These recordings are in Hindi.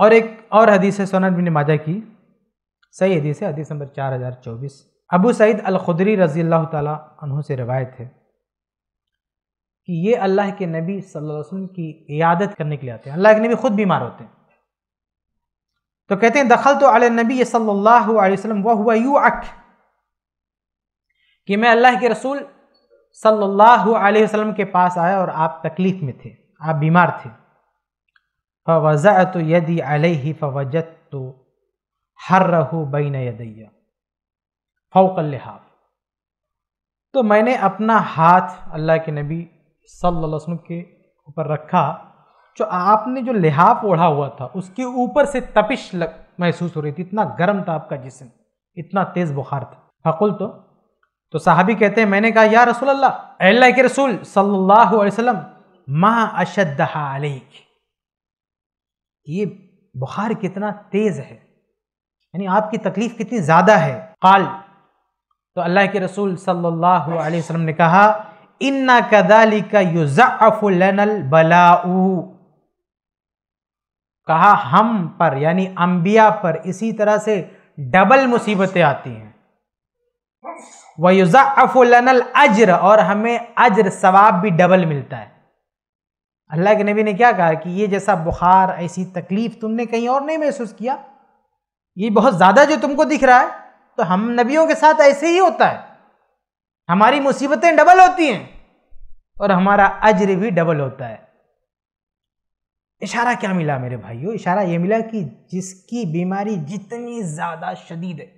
और एक और हदीस है सोनद बिन माजा की सही हदीस है हदीस नंबर चार हज़ार चौबीस अबू सईद अलखुदरी रजी अल्लाह तहों से रवायत है कि ये अल्लाह के नबी सल्लल्लाहु अलैहि वसल्लम की इयादत करने के लिए आते हैं अल्लाह के नबी खुद बीमार होते हैं तो कहते हैं दखल तो अल नबी सल्लल्लाहु अलैहि वसल्लम वह हुआ यू अक कि मैं अल्लाह के रसूल सल्लल्लाहु अलैहि वसल्लम के पास आया और आप तकलीफ़ में थे आप बीमार थे फ़वज़ा यदि अलह फ़वजत तो हर रहो बैन यदैया फ़ौकल हाफ तो मैंने अपना हाथ अल्लाह के नबी सल्लल्लाहु अलैहि वसल्लम के ऊपर रखा जो आपने जो लिहाफ ओढ़ा हुआ था उसके ऊपर से तपिश लग महसूस हो रही थी इतना गर्म था आपका जिसम इतना तेज़ बुखार था फकुल तो तो साहबी कहते हैं मैंने कहा या रसूल अल्लाह अल्लाह के रसूल सल्लल्लाहु अलैहि वसल्लम मा अशद्दहा अलीक कि ये बुखार कितना तेज है यानी आपकी तकलीफ कितनी ज़्यादा है काल तो अल्लाह के रसूल सल्लल्लाहु अलैहि वसल्लम ने कहा इन्ना कदाली का युजाफुलनल बलाऊ कहा हम पर यानी अंबिया पर इसी तरह से डबल मुसीबतें आती हैं वयुजाफुलनल अज्र और हमें अज्र सवाब भी डबल मिलता है अल्लाह के नबी ने क्या कहा कि ये जैसा बुखार ऐसी तकलीफ़ तुमने कहीं और नहीं महसूस किया ये बहुत ज़्यादा जो तुमको दिख रहा है तो हम नबियों के साथ ऐसे ही होता है हमारी मुसीबतें डबल होती हैं और हमारा अज्र भी डबल होता है इशारा क्या मिला मेरे भाइयों इशारा ये मिला कि जिसकी बीमारी जितनी ज़्यादा शदीद है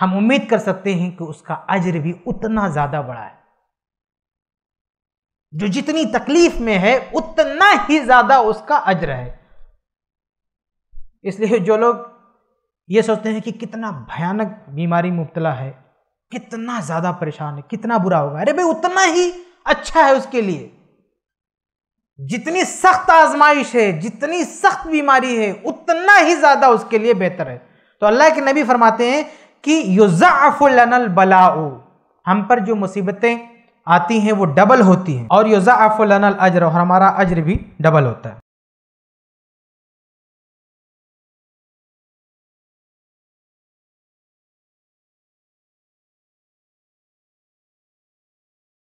हम उम्मीद कर सकते हैं कि उसका अज्र भी उतना ज़्यादा बड़ा है जो जितनी तकलीफ में है उतना ही ज्यादा उसका अज्र है इसलिए जो लोग ये सोचते हैं कि कितना भयानक बीमारी मुबतला है कितना ज़्यादा परेशान है कितना बुरा होगा अरे भाई उतना ही अच्छा है उसके लिए जितनी सख्त आजमाइश है जितनी सख्त बीमारी है उतना ही ज़्यादा उसके लिए बेहतर है तो अल्लाह के नबी फरमाते हैं कि युजाफुल बलाओ हम पर जो मुसीबतें आती हैं वो डबल होती हैं और योज़ाफ़ुलना अजर और हमारा अजर भी डबल होता है